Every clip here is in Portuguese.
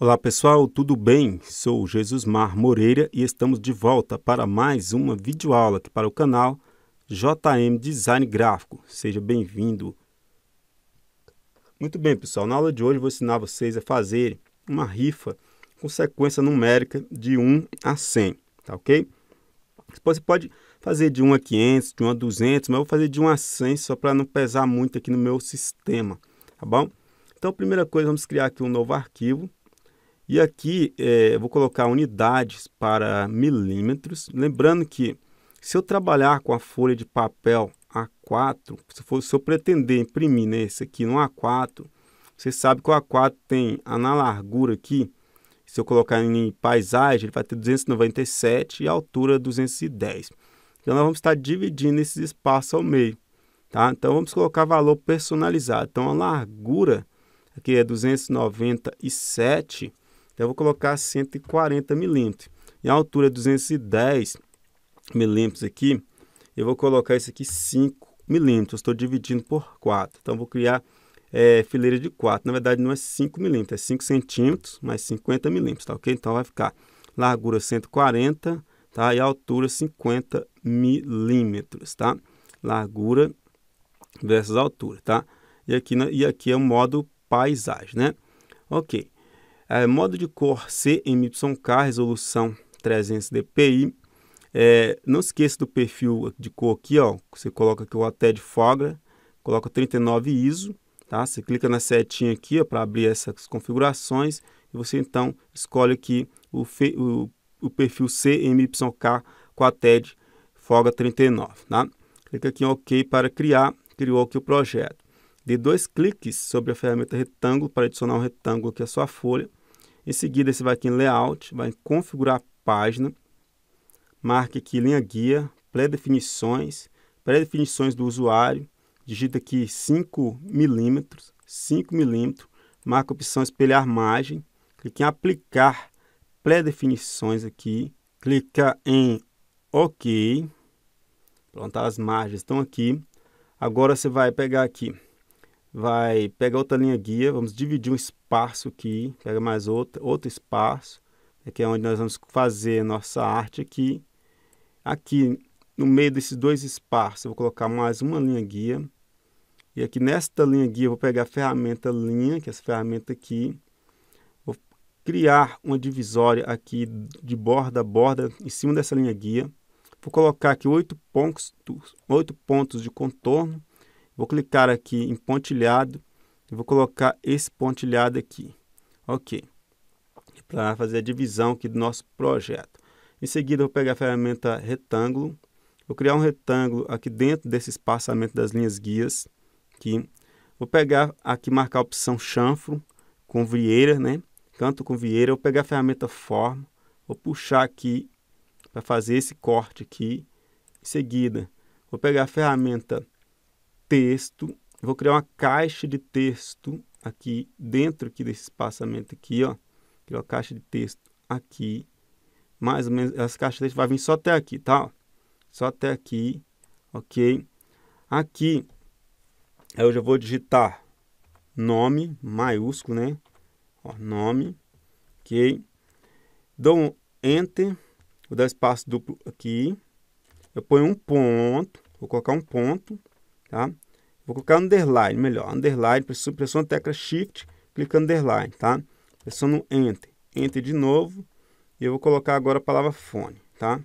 Olá pessoal, tudo bem? Sou Jesus Mar Moreira e estamos de volta para mais uma videoaula aqui para o canal JM Design Gráfico. Seja bem-vindo. Muito bem pessoal, na aula de hoje vou ensinar vocês a fazer uma rifa com sequência numérica de 1 a 100, tá ok? Você pode fazer de 1 a 500, de 1 a 200, mas eu vou fazer de 1 a 100 só para não pesar muito aqui no meu sistema, tá bom? Então, primeira coisa, vamos criar aqui um novo arquivo e aqui é, vou colocar unidades para milímetros. Lembrando que se eu trabalhar com a folha de papel A4, se, for, se eu pretender imprimir nesse aqui no A4, você sabe que o A4 tem na largura aqui, se eu colocar em paisagem, ele vai ter 297 e a altura 210. Então nós vamos estar dividindo esse espaço ao meio. Tá? Então vamos colocar valor personalizado. Então a largura aqui é 297 então eu vou colocar 140 milímetros. E a altura 210 milímetros aqui, eu vou colocar isso aqui 5 milímetros. Estou dividindo por 4. Então vou criar é, fileira de 4. Na verdade não é 5 milímetros, é 5 centímetros mais 50 milímetros, tá ok? Então vai ficar largura 140 tá? e altura 50 milímetros, tá? Largura versus altura, tá? E aqui, e aqui é o modo paisagem, né? Ok. É, modo de cor C em MYK, resolução 300 dpi. É, não esqueça do perfil de cor aqui, ó. Você coloca aqui o até de fogra, coloca 39 ISO, tá? Você clica na setinha aqui, para abrir essas configurações e você então escolhe aqui o, fe, o, o perfil CMYK com a TED Foga 39, tá? Clica aqui em OK para criar, criou aqui o projeto. Dê dois cliques sobre a ferramenta retângulo para adicionar um retângulo aqui à sua folha em seguida, você vai aqui em Layout, vai em Configurar a Página, marca aqui Linha Guia, Pré-definições, Pré-definições do usuário, digita aqui 5 milímetros, 5 milímetros, marca a opção Espelhar Margem, clica em Aplicar Pré-definições aqui, clica em OK, pronto, as margens estão aqui. Agora você vai pegar aqui vai pegar outra linha guia, vamos dividir um espaço aqui, pega mais outro, outro espaço, Aqui né, é onde nós vamos fazer nossa arte aqui. Aqui no meio desses dois espaços, eu vou colocar mais uma linha guia. E aqui nesta linha guia, eu vou pegar a ferramenta linha, que é essa ferramenta aqui. Vou criar uma divisória aqui de borda a borda em cima dessa linha guia. Vou colocar aqui oito pontos, oito pontos de contorno Vou clicar aqui em pontilhado e vou colocar esse pontilhado aqui. Ok. Para fazer a divisão aqui do nosso projeto. Em seguida, vou pegar a ferramenta retângulo. Vou criar um retângulo aqui dentro desse espaçamento das linhas guias. Aqui. Vou pegar aqui, marcar a opção chanfro com vieira, né? Canto com vieira. Vou pegar a ferramenta forma. Vou puxar aqui para fazer esse corte aqui. Em seguida, vou pegar a ferramenta texto, vou criar uma caixa de texto aqui dentro aqui desse espaçamento aqui, ó. Criar uma caixa de texto aqui. Mais ou menos, as caixas de texto vai vir só até aqui, tá? Só até aqui, ok? Aqui, eu já vou digitar nome, maiúsculo, né? Ó, nome, ok? Dou um Enter, vou dar espaço duplo aqui. Eu ponho um ponto, vou colocar um ponto, tá? Vou colocar underline, melhor, underline, pressiona a tecla Shift, clica underline, tá? pressiono no Enter, Enter de novo, e eu vou colocar agora a palavra fone, tá?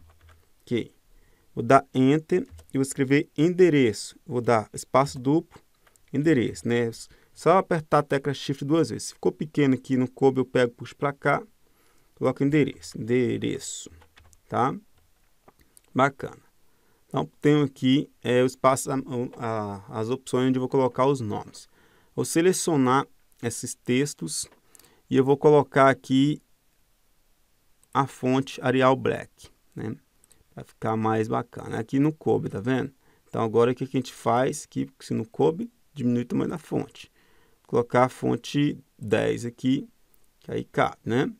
Ok. Vou dar Enter e vou escrever endereço. Vou dar espaço duplo, endereço, né? Só apertar a tecla Shift duas vezes. Se ficou pequeno aqui, no coube, eu pego, puxo para cá, coloco endereço, endereço, tá? Bacana. Então, tenho aqui é, o espaço, a, a, as opções onde eu vou colocar os nomes. Vou selecionar esses textos e eu vou colocar aqui a fonte Arial Black, né? Para ficar mais bacana. Aqui no coube, tá vendo? Então, agora o que a gente faz aqui, se no coube, diminui o tamanho da fonte. Vou colocar a fonte 10 aqui, que aí cabe, né?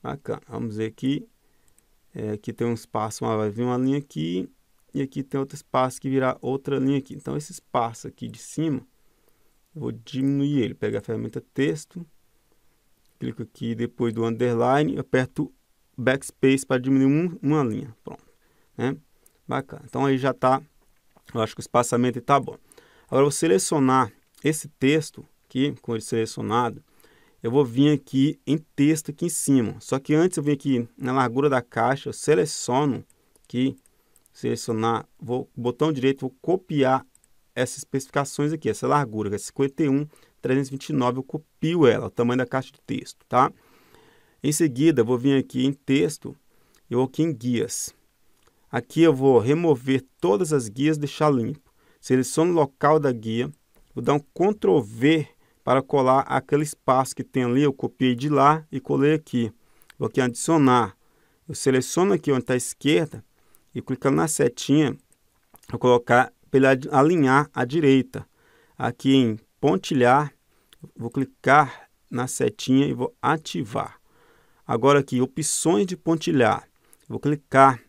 Bacana. Vamos ver aqui. É, aqui tem um espaço, vai vir uma linha aqui, e aqui tem outro espaço que virá outra linha aqui. Então, esse espaço aqui de cima, vou diminuir ele. Pego a ferramenta texto, clico aqui depois do underline, aperto backspace para diminuir um, uma linha. Pronto, né? Bacana. Então, aí já está, eu acho que o espaçamento está bom. Agora, vou selecionar esse texto aqui, com ele selecionado, eu vou vir aqui em texto aqui em cima. Só que antes eu venho aqui na largura da caixa, eu seleciono aqui selecionar, vou botão direito, vou copiar essas especificações aqui, essa largura, que é 51, 329, eu copio ela, o tamanho da caixa de texto, tá? Em seguida, vou vir aqui em texto, eu vou aqui em guias. Aqui eu vou remover todas as guias, deixar limpo. Seleciono o local da guia, vou dar um Ctrl V para colar aquele espaço que tem ali, eu copiei de lá e colei aqui. Vou aqui em adicionar. Eu seleciono aqui onde está a esquerda, e clicando na setinha, vou colocar para alinhar à direita. Aqui em pontilhar, vou clicar na setinha e vou ativar. Agora aqui, opções de pontilhar. Vou clicar.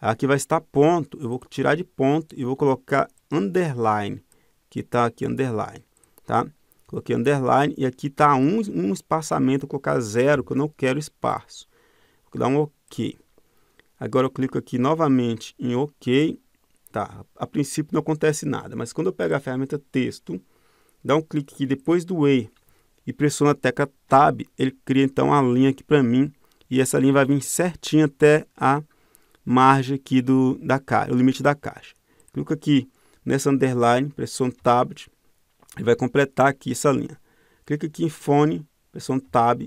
Aqui vai estar ponto, eu vou tirar de ponto e vou colocar underline, que está aqui underline, tá? Coloquei underline e aqui está um, um espaçamento, vou colocar zero, que eu não quero espaço. Vou dar um OK. Agora eu clico aqui novamente em OK. Tá, a princípio não acontece nada, mas quando eu pego a ferramenta texto, dá um clique aqui depois do E e pressiono a tecla Tab, ele cria então a linha aqui para mim e essa linha vai vir certinha até a margem aqui do, da caixa, o limite da caixa. Clico aqui nessa underline, pressiono Tab e vai completar aqui essa linha. Clico aqui em Fone, pressiono Tab,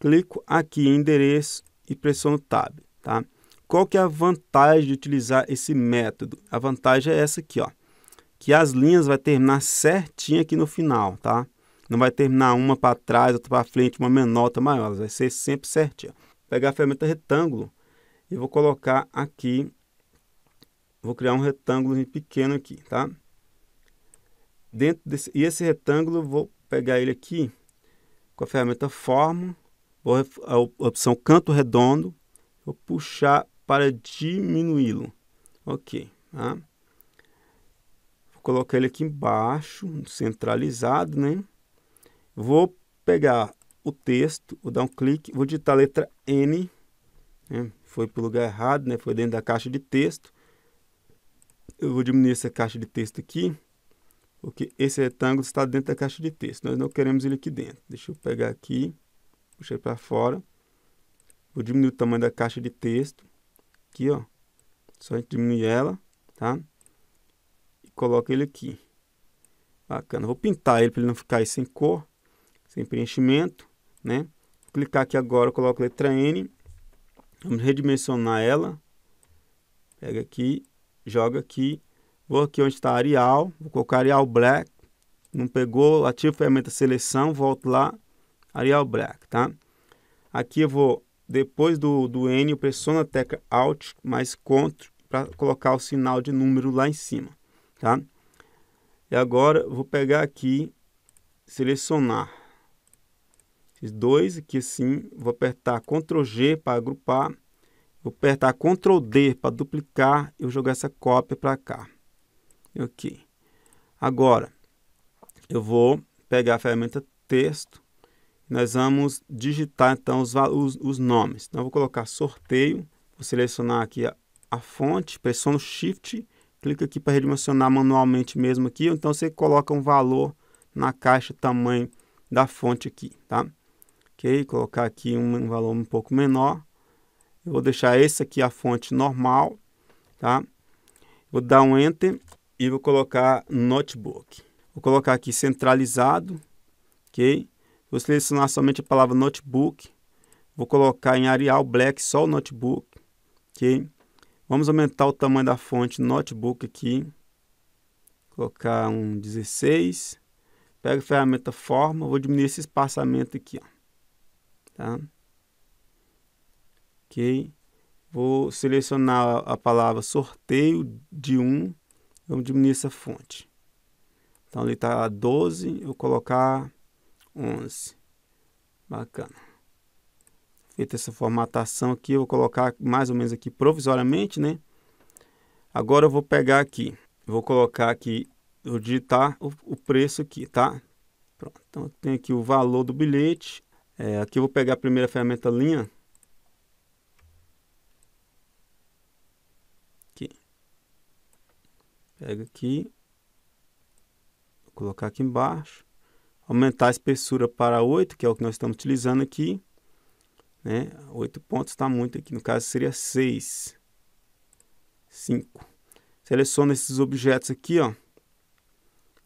clico aqui em Endereço e pressiono Tab. Tá? Qual que é a vantagem de utilizar esse método? A vantagem é essa aqui, ó, que as linhas vai terminar certinho aqui no final, tá? Não vai terminar uma para trás, outra para frente, uma menor, outra maior, vai ser sempre certinho. Vou pegar a ferramenta retângulo e vou colocar aqui, vou criar um retângulo pequeno aqui, tá? Dentro desse, e esse retângulo, vou pegar ele aqui com a ferramenta forma, vou, a opção canto redondo, Vou puxar para diminuí-lo. Ok. Tá? Vou colocar ele aqui embaixo, centralizado, né? Vou pegar o texto, vou dar um clique, vou digitar a letra N. Né? Foi para o lugar errado, né? Foi dentro da caixa de texto. Eu vou diminuir essa caixa de texto aqui, porque esse retângulo está dentro da caixa de texto. Nós não queremos ele aqui dentro. Deixa eu pegar aqui, puxei para fora. Vou diminuir o tamanho da caixa de texto. Aqui, ó. Só a gente diminuir ela, tá? E coloca ele aqui. Bacana. Vou pintar ele para ele não ficar aí sem cor, sem preenchimento, né? Vou clicar aqui agora, coloco a letra N. Vamos redimensionar ela. Pega aqui, joga aqui. Vou aqui onde está Arial, vou colocar Arial Black. Não pegou, ativo a ferramenta seleção, volto lá, Arial Black, tá? Aqui eu vou depois do, do N, eu pressiono a tecla Alt mais Ctrl para colocar o sinal de número lá em cima, tá? E agora vou pegar aqui, selecionar esses dois aqui assim, vou apertar Ctrl G para agrupar, vou apertar Ctrl D para duplicar e vou jogar essa cópia para cá. Ok. Agora, eu vou pegar a ferramenta texto, nós vamos digitar então os, os, os nomes. Então, eu vou colocar sorteio, vou selecionar aqui a, a fonte, pressiono Shift, clica aqui para redimensionar manualmente mesmo aqui, ou então você coloca um valor na caixa tamanho da fonte aqui, tá? Ok, colocar aqui um, um valor um pouco menor. Eu vou deixar esse aqui a fonte normal, tá? Vou dar um Enter e vou colocar Notebook. Vou colocar aqui centralizado, ok? Vou selecionar somente a palavra notebook. Vou colocar em Arial Black só o notebook. Ok? Vamos aumentar o tamanho da fonte notebook aqui. Colocar um 16. Pego a ferramenta forma. Vou diminuir esse espaçamento aqui. Ó. Tá? Ok? Vou selecionar a palavra sorteio de 1. Vamos diminuir essa fonte. Então, ele está 12. Eu vou colocar 11. Bacana. Feita essa formatação aqui, eu vou colocar mais ou menos aqui provisoriamente, né? Agora eu vou pegar aqui, vou colocar aqui, vou digitar o, o preço aqui, tá? Pronto, então tem aqui o valor do bilhete. É, aqui eu vou pegar a primeira ferramenta linha. Aqui. Pega aqui. Vou colocar aqui embaixo aumentar a espessura para 8, que é o que nós estamos utilizando aqui. Né? 8 pontos está muito aqui, no caso seria 6. 5. Seleciona esses objetos aqui, ó.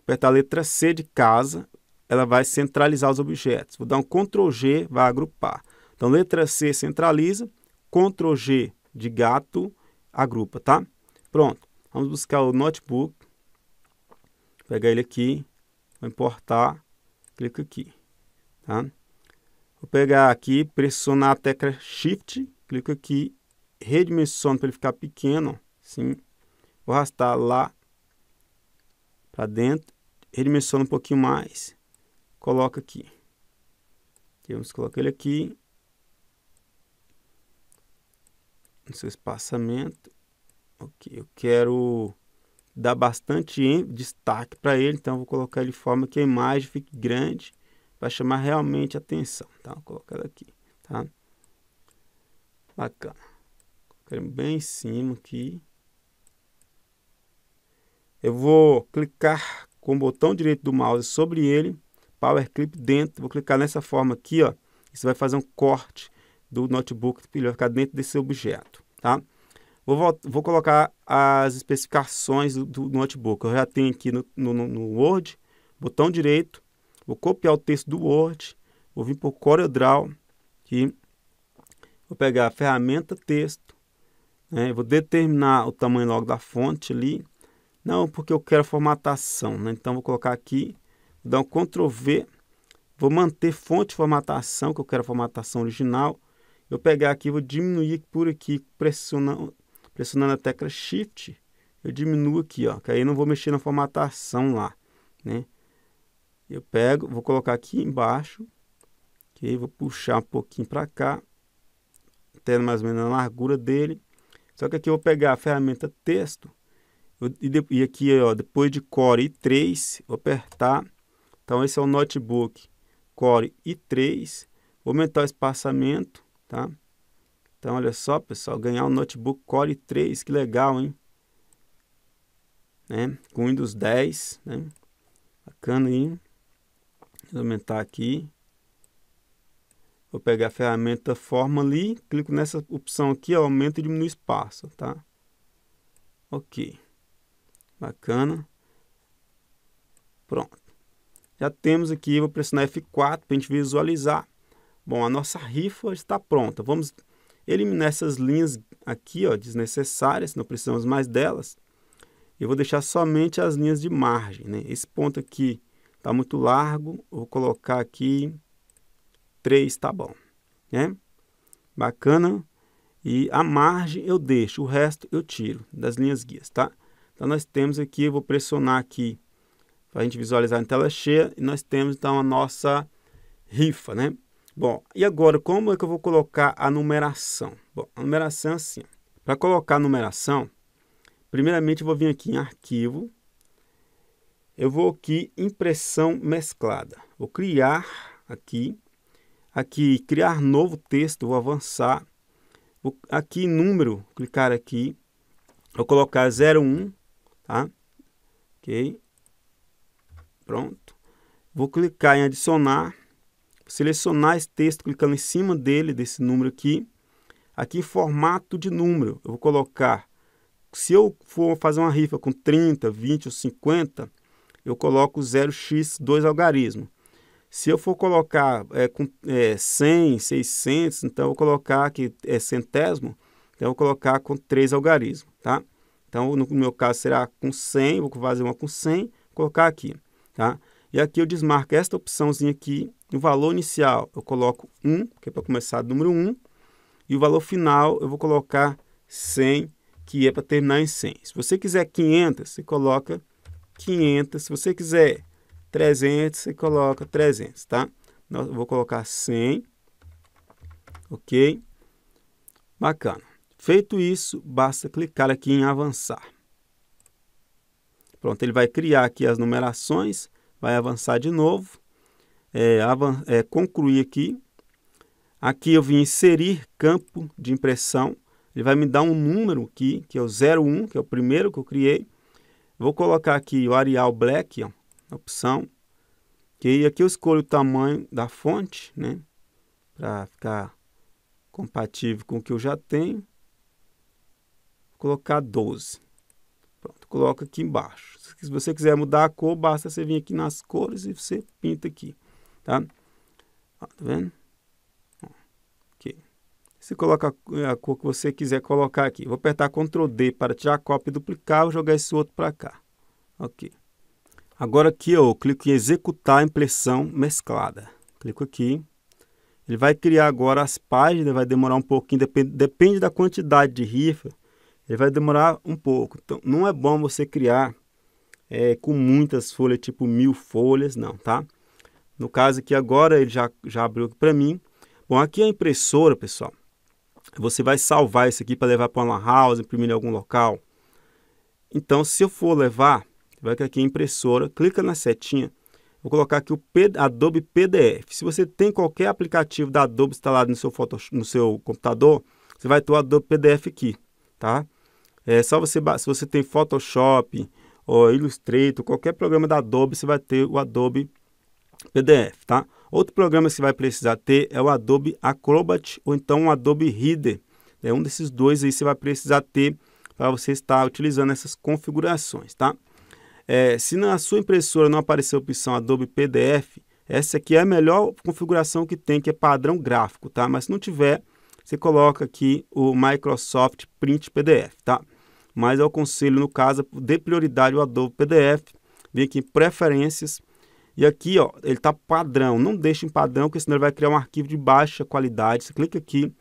apertar a letra C de casa, ela vai centralizar os objetos. Vou dar um Ctrl G, vai agrupar. Então, letra C centraliza, Ctrl G de gato, agrupa, tá? Pronto, vamos buscar o notebook, pegar ele aqui, vou importar, clica aqui, tá? Vou pegar aqui, pressionar a tecla Shift, clico aqui, redimensiono para ele ficar pequeno, sim. Vou arrastar lá para dentro, redimensiono um pouquinho mais, coloca aqui. Vamos colocar ele aqui no seu espaçamento. Ok, eu quero dá bastante destaque para ele, então vou colocar ele de forma que a imagem fique grande para chamar realmente atenção, tá? Vou colocar aqui, tá? Bacana. bem em cima aqui. Eu vou clicar com o botão direito do mouse sobre ele, Power Clip dentro, vou clicar nessa forma aqui, ó. Isso vai fazer um corte do notebook, ele vai ficar dentro desse objeto, tá? Vou, vou colocar as especificações do, do notebook. Eu já tenho aqui no, no, no Word, botão direito, vou copiar o texto do Word, vou vir para o CorelDRAW, aqui, vou pegar a ferramenta texto, né? vou determinar o tamanho logo da fonte ali, não, porque eu quero formatação, né? então vou colocar aqui, vou dar um Ctrl V, vou manter fonte formatação, que eu quero formatação original, eu pegar aqui, vou diminuir por aqui, pressionando, pressionando a tecla Shift, eu diminuo aqui, ó, que aí não vou mexer na formatação lá, né? Eu pego, vou colocar aqui embaixo, que aí vou puxar um pouquinho para cá, até mais ou menos na largura dele. Só que aqui eu vou pegar a ferramenta texto, eu, e, de, e, aqui, ó, depois de Core i3, vou apertar. Então, esse é o notebook Core i3, vou aumentar o espaçamento, tá? Então, olha só, pessoal, ganhar um notebook Core 3, que legal, hein? Né? Com Windows 10, né? Bacana, hein? Vou aumentar aqui. Vou pegar a ferramenta forma ali, clico nessa opção aqui, ó, aumenta e diminui espaço, tá? Ok. Bacana. Pronto. Já temos aqui, vou pressionar F4 para a gente visualizar. Bom, a nossa rifa está pronta. Vamos eliminar essas linhas aqui, ó, desnecessárias, não precisamos mais delas. Eu vou deixar somente as linhas de margem, né? Esse ponto aqui está muito largo, vou colocar aqui 3, tá bom, né? Bacana. E a margem eu deixo, o resto eu tiro das linhas guias, tá? Então, nós temos aqui, eu vou pressionar aqui para a gente visualizar em tela cheia, e nós temos, então, a nossa rifa, né? Bom, e agora como é que eu vou colocar a numeração? Bom, a numeração é assim. Para colocar a numeração, primeiramente eu vou vir aqui em arquivo, eu vou aqui impressão mesclada. Vou criar aqui, aqui criar novo texto, vou avançar. Vou aqui número, clicar aqui, vou colocar 01, tá? OK? Pronto. Vou clicar em adicionar selecionar esse texto clicando em cima dele, desse número aqui. Aqui, formato de número, eu vou colocar. Se eu for fazer uma rifa com 30, 20 ou 50, eu coloco 0x2 algarismo. Se eu for colocar é, com é, 100, 600, então eu vou colocar aqui é centésimo, então eu vou colocar com 3 algarismos, tá? Então, no meu caso, será com 100, vou fazer uma com 100, colocar aqui, tá? E aqui eu desmarco esta opçãozinha aqui. O valor inicial eu coloco 1, que é para começar do número 1. E o valor final eu vou colocar 100, que é para terminar em 100. Se você quiser 500, você coloca 500. Se você quiser 300, você coloca 300, tá? Eu vou colocar 100. Ok? Bacana. Feito isso, basta clicar aqui em avançar. Pronto, ele vai criar aqui as numerações vai avançar de novo, é, é, concluir aqui. Aqui eu vim inserir campo de impressão, ele vai me dar um número aqui, que é o 01, que é o primeiro que eu criei. Vou colocar aqui o Arial Black, ó, opção, que aqui eu escolho o tamanho da fonte, né, para ficar compatível com o que eu já tenho. Vou colocar 12. Pronto, coloco aqui embaixo se você quiser mudar a cor, basta você vir aqui nas cores e você pinta aqui, tá? tá vendo? Ok. Você coloca a cor que você quiser colocar aqui. Vou apertar Ctrl D para tirar a cópia e duplicar. Vou jogar esse outro para cá. Ok. Agora aqui ó, eu clico em executar a impressão mesclada. Clico aqui. Ele vai criar agora as páginas, vai demorar um pouquinho, depende, depende da quantidade de rifa, ele vai demorar um pouco. Então, não é bom você criar é, com muitas folhas, tipo mil folhas, não, tá? No caso aqui agora ele já, já abriu para mim. Bom, aqui é a impressora, pessoal. Você vai salvar isso aqui para levar para uma house, imprimir em algum local. Então, se eu for levar, vai aqui em é impressora, clica na setinha, vou colocar aqui o Adobe PDF. Se você tem qualquer aplicativo da Adobe instalado no seu, Photoshop, no seu computador, você vai ter o Adobe PDF aqui, tá? É só você, se você tem Photoshop, ou Illustrator, qualquer programa da Adobe, você vai ter o Adobe PDF, tá? Outro programa que você vai precisar ter é o Adobe Acrobat ou então o Adobe Reader. É um desses dois aí você vai precisar ter para você estar utilizando essas configurações, tá? É, se na sua impressora não aparecer a opção Adobe PDF, essa aqui é a melhor configuração que tem, que é padrão gráfico, tá? Mas se não tiver, você coloca aqui o Microsoft Print PDF, tá? mas eu aconselho, no caso, dê prioridade ao Adobe PDF, vem aqui em Preferências, e aqui ó, ele está padrão, não deixe em padrão, porque senão ele vai criar um arquivo de baixa qualidade, você clica aqui,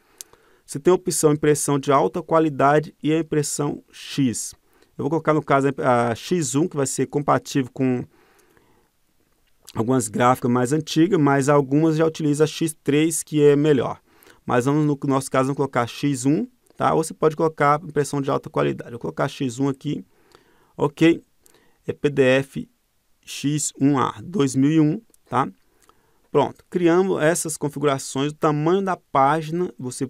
você tem a opção impressão de alta qualidade e a impressão X. Eu vou colocar no caso a X1, que vai ser compatível com algumas gráficas mais antigas, mas algumas já utilizam a X3, que é melhor. Mas vamos, no nosso caso, vamos colocar X1 Tá? Ou você pode colocar impressão de alta qualidade. Vou colocar X1 aqui. Ok. É PDF X1A 2001. Tá? Pronto. Criamos essas configurações. O tamanho da página. Você,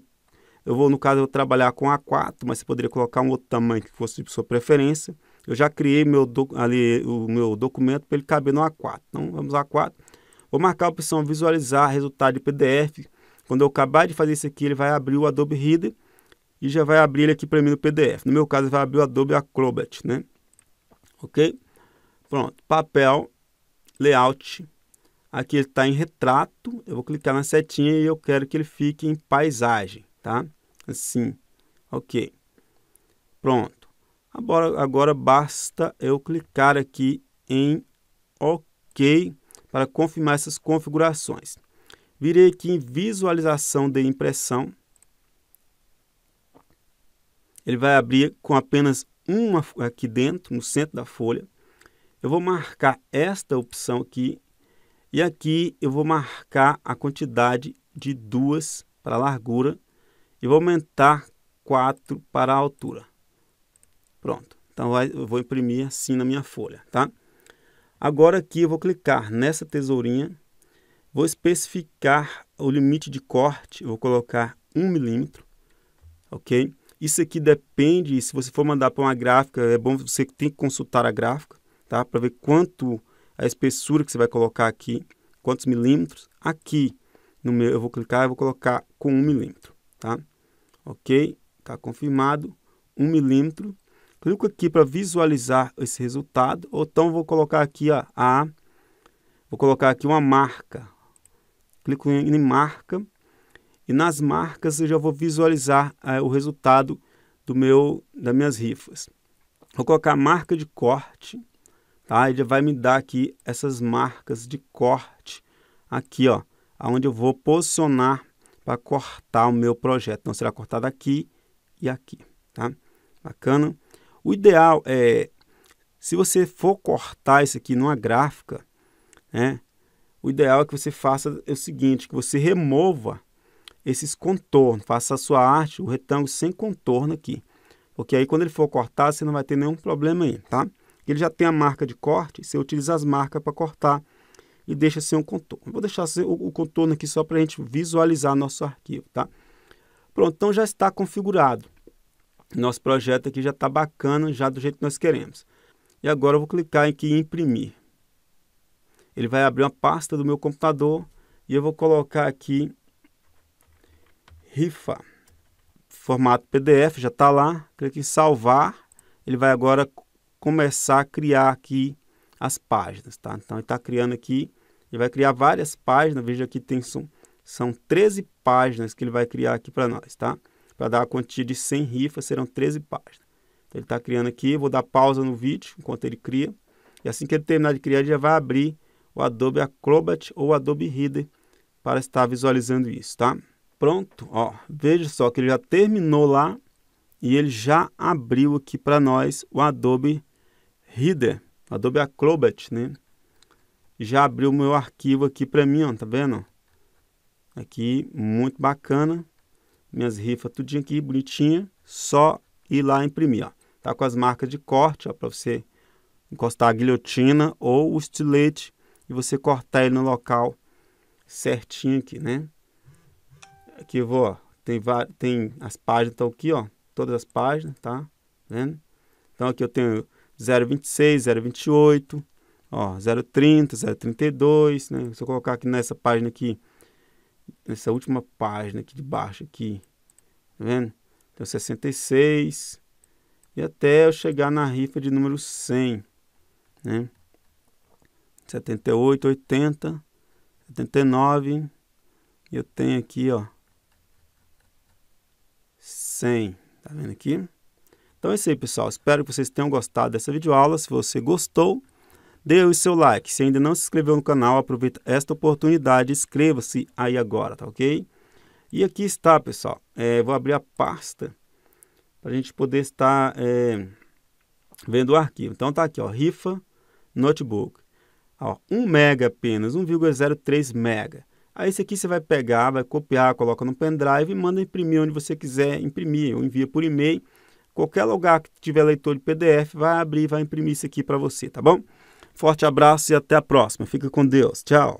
eu vou, no caso, eu vou trabalhar com A4, mas você poderia colocar um outro tamanho que fosse de sua preferência. Eu já criei meu ali, o meu documento para ele caber no A4. Então, vamos A4. Vou marcar a opção visualizar resultado de PDF. Quando eu acabar de fazer isso aqui, ele vai abrir o Adobe Reader e já vai abrir ele aqui para mim no PDF. No meu caso, vai abrir o Adobe Acrobat, né? Ok? Pronto, papel, layout. Aqui ele está em retrato. Eu vou clicar na setinha e eu quero que ele fique em paisagem, tá? Assim, ok. Pronto. Agora, agora basta eu clicar aqui em OK para confirmar essas configurações. Virei aqui em visualização de impressão ele vai abrir com apenas uma aqui dentro, no centro da folha. Eu vou marcar esta opção aqui e aqui eu vou marcar a quantidade de duas para a largura e vou aumentar 4 para a altura. Pronto. Então vai, eu vou imprimir assim na minha folha, tá? Agora aqui eu vou clicar nessa tesourinha, vou especificar o limite de corte, eu vou colocar 1 milímetro, ok? Isso aqui depende, se você for mandar para uma gráfica, é bom você tem que consultar a gráfica, tá? Para ver quanto a espessura que você vai colocar aqui, quantos milímetros. Aqui no meu eu vou clicar, e vou colocar com 1 milímetro, tá? OK? Tá confirmado, 1 milímetro. Clico aqui para visualizar esse resultado, ou então vou colocar aqui ó, a vou colocar aqui uma marca. Clico em marca e nas marcas eu já vou visualizar eh, o resultado do meu das minhas rifas. Vou colocar a marca de corte, tá? Ele vai me dar aqui essas marcas de corte aqui, ó, aonde eu vou posicionar para cortar o meu projeto. Então será cortado aqui e aqui, tá? Bacana. O ideal é se você for cortar isso aqui numa gráfica, né? O ideal é que você faça o seguinte, que você remova esses contornos, faça a sua arte, o retângulo sem contorno aqui. Porque aí quando ele for cortar, você não vai ter nenhum problema aí, tá? Ele já tem a marca de corte, você utiliza as marcas para cortar e deixa sem um contorno. Vou deixar o, o contorno aqui só para a gente visualizar nosso arquivo, tá? Pronto, então já está configurado. Nosso projeto aqui já está bacana, já do jeito que nós queremos. E agora eu vou clicar aqui em imprimir. Ele vai abrir uma pasta do meu computador e eu vou colocar aqui rifa. Formato PDF já está lá. Clique em salvar. Ele vai agora começar a criar aqui as páginas, tá? Então ele está criando aqui. Ele vai criar várias páginas. Veja que tem são, são 13 páginas que ele vai criar aqui para nós, tá? Para dar a quantia de 100 rifas serão 13 páginas. Então, ele está criando aqui. Vou dar pausa no vídeo enquanto ele cria. E assim que ele terminar de criar, ele já vai abrir o Adobe Acrobat ou Adobe Reader para estar visualizando isso, tá? Pronto, ó, veja só que ele já terminou lá e ele já abriu aqui para nós o Adobe Reader, Adobe Acrobat, né? Já abriu o meu arquivo aqui para mim, ó, tá vendo? Aqui, muito bacana. Minhas rifas tudinho aqui, bonitinha. Só ir lá imprimir, ó. Tá com as marcas de corte, ó, para você encostar a guilhotina ou o estilete e você cortar ele no local certinho aqui, né? Aqui vou, ó, tem, tem as páginas, estão aqui, ó, todas as páginas, tá? Vendo? Então aqui eu tenho 0,26, 0,28, ó, 0,30, 0,32, né? Se eu colocar aqui nessa página aqui, nessa última página aqui de baixo aqui, tá vendo? Então 66 e até eu chegar na rifa de número 100, né? 78, 80, 79. e Eu tenho aqui, ó, 100. Tá vendo aqui? Então é isso aí, pessoal. Espero que vocês tenham gostado dessa videoaula. Se você gostou, dê o seu like. Se ainda não se inscreveu no canal, aproveita esta oportunidade. Inscreva-se aí agora, tá ok? E aqui está, pessoal. É, vou abrir a pasta para a gente poder estar é, vendo o arquivo. Então tá aqui, ó, rifa notebook. Ó, 1 mega apenas, 1,03 mega. Aí esse aqui você vai pegar, vai copiar, coloca no pendrive e manda imprimir onde você quiser imprimir, ou envia por e-mail. Qualquer lugar que tiver leitor de PDF, vai abrir, vai imprimir isso aqui para você, tá bom? Forte abraço e até a próxima. Fica com Deus. Tchau.